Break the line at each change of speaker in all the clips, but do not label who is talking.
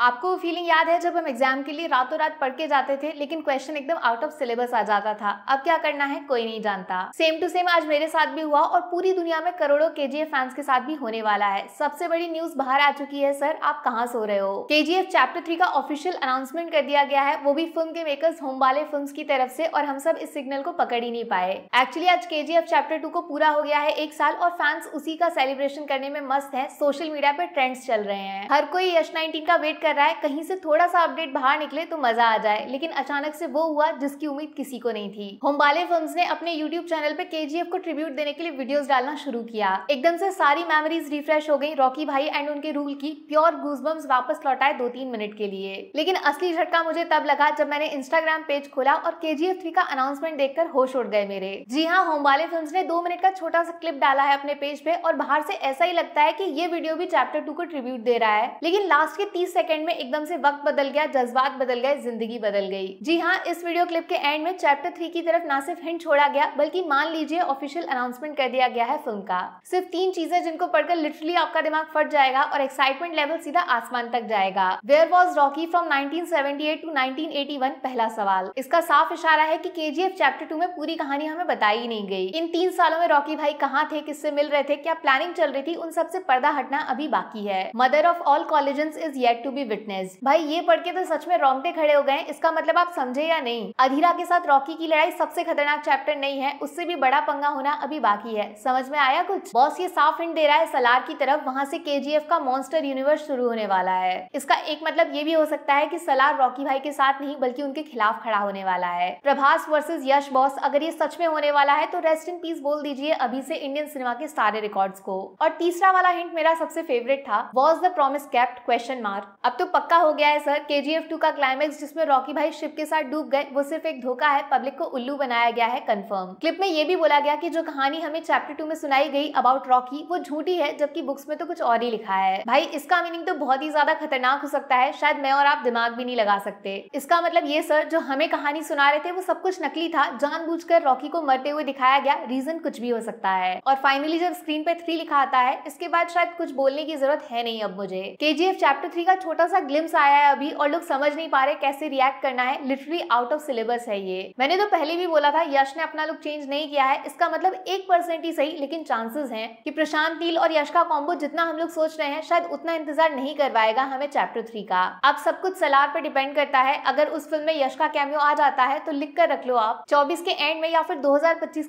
आपको वो फीलिंग याद है जब हम एग्जाम के लिए रातों रात पढ़ के जाते थे लेकिन क्वेश्चन एकदम आउट ऑफ सिलेबस आ जाता था अब क्या करना है कोई नहीं जानता सेम टू सेम आज मेरे साथ भी हुआ और पूरी दुनिया में करोड़ों केजीएफ फैंस के साथ भी होने वाला है सबसे बड़ी न्यूज बाहर आ चुकी है सर आप कहाँ सो रहे हो के चैप्टर थ्री का ऑफिशियल अनाउंसमेंट कर दिया गया है वो भी फिल्म के मेकर्स होम वाले फिल्म की तरफ से और हम सब इस सिग्नल को पकड़ ही नहीं पाए एक्चुअली आज के चैप्टर टू को पूरा हो गया है एक साल और फैंस उसी का सेलिब्रेशन करने में मस्त है सोशल मीडिया पर ट्रेंड्स चल रहे हैं हर कोई यश नाइनटीन का वेट कर रहा है कहीं से थोड़ा सा अपडेट बाहर निकले तो मजा आ जाए लेकिन अचानक से वो हुआ जिसकी उम्मीद किसी को नहीं थी होमबाले फिल्म ने अपने यूट्यूब चैनल पे के को ट्रिब्यूट देने के लिए वीडियो डालना शुरू किया एकदम से सारी मेमोरीज रिफ्रेश हो गई रॉकी भाई एंड उनके रूल की प्योर गूजबम्स वापस लौटाए दो तीन मिनट के लिए लेकिन असली झटका मुझे तब लगा जब मैंने इंस्टाग्राम पेज खोला और के जी का अनाउंसमेंट देखकर होश उड़ गए मेरे जी हाँ होमबाले फिल्म ने दो मिनट का छोटा सा क्लिप डाला है अपने पेज पे और बाहर से ऐसा ही लगता है की ये वीडियो भी चैप्टर टू को ट्रिब्यूट दे रहा है लेकिन लास्ट के तीस सेकंड सेकंड में एकदम से वक्त बदल गया जज्बात बदल गए जिंदगी बदल गई जी हाँ इस वीडियो क्लिप के एंड में चैप्टर थ्री की तरफ ना सिर्फ हिंट छोड़ा गया बल्कि मान लीजिए ऑफिशियल अनाउंसमेंट कर दिया गया है फिल्म का सिर्फ तीन चीजें जिनको पढ़कर लिटरली आपका दिमाग फट जाएगा और एक्साइटमेंट लेवल सीधा आसमान तक जाएगा where was Rocky from nineteen to nineteen पहला सवाल इसका साफ इशारा है की के चैप्टर टू में पूरी कहानी हमें बताई नहीं गई इन तीन सालों में रॉकी भाई कहाँ थे किससे मिल रहे थे क्या प्लानिंग चल रही थी उन सबसे पर्दा हटना अभी बाकी है mother of all college is yet to be be witness भाई ये पढ़ के तो सच में रोंगटे खड़े हो गए इसका मतलब आप समझे या नहीं अधीरा के साथ रॉकी की लड़ाई सबसे खतरनाक चैप्टर नहीं है उससे भी बड़ा पंगा होना अभी बाकी है समझ में आया कुछ बॉस ये साफ हिंट दे रहा है सलार की तरफ वहाँ से के का मॉन्स्टर यूनिवर्स शुरू होने वाला है इसका एक मतलब ये भी हो सकता है की सलार रॉकी भाई के साथ नहीं बल्कि उनके खिलाफ खड़ा होने वाला है प्रभास वर्सेज यश बॉस अगर ये सच में होने वाला है तो रेस्ट इन पीस बोल दीजिए अभी से इंडियन सिनेमा के सारे रिकॉर्ड्स को और तीसरा वाला हिंट मेरा सबसे फेवरेट था was the promise kept question mark अब अब तो पक्का हो गया है sir K G F two का क्लाइमैक्स जिसमें रॉकी भाई शिप के साथ डूब गए वो सिर्फ एक धोखा है पब्लिक को उल्लू बनाया गया है कंफर्म क्लिप में ये भी बोला गया कि जो कहानी हमें चैप्टर टू में सुनाई गई अबाउट रॉकी वो झूठी है जबकि बुक्स में तो कुछ और ही लिखा है भाई इसका मीनिंग तो बहुत ही ज्यादा खतरनाक हो सकता है शायद मैं और आप दिमाग भी नहीं लगा सकते इसका मतलब ये सर जो हमें कहानी सुना रहे थे वो सब कुछ नकली था जान रॉकी को मरते हुए दिखाया गया रीजन कुछ भी हो सकता है और फाइनली जब स्क्रीन पर थ्री लिखा आता है इसके बाद शायद कुछ बोलने की जरूरत है नहीं अब मुझे के चैप्टर थ्री का छोटा छोटा सा ग्लिम्स आया है अभी और लोग समझ नहीं पा रहे कैसे रिएक्ट करना है लिटरली आउट ऑफ सिलेबस है ये मैंने तो पहले भी बोला था यश ने अपना लुक चेंज नहीं किया है इसका मतलब एक परसेंट ही सही लेकिन चांसेस हैं कि प्रशांत नील और यश का कॉम्बो जितना हम लोग सोच रहे हैं शायद उतना इंतजार नहीं करवाएगा हमें चैप्टर थ्री का अब सब कुछ सलार पर डिपेंड करता है अगर उस फिल्म में यश का कैमियो आ जाता है तो लिख कर रख लो आप चौबीस के एंड में या फिर दो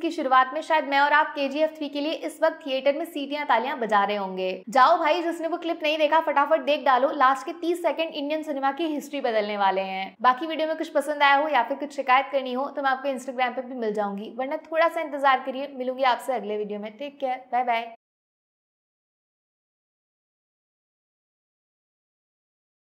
की शुरुआत में शायद मैं और आप के जी के लिए इस वक्त थिएटर में सीटियां तालियां बजा रहे होंगे जाओ भाई जिसने वो क्लिप नहीं देखा फटाफट देख डालो लास्ट के 30 सेकंड इंडियन सिनेमा की हिस्ट्री बदलने वाले हैं बाकी वीडियो में कुछ पसंद आया हो या फिर कुछ शिकायत करनी हो तो मैं आपको इंस्टाग्राम पर भी मिल जाऊंगी वरना थोड़ा सा इंतजार करिए मिलूंगी आपसे अगले वीडियो में टेक केयर बाय बाय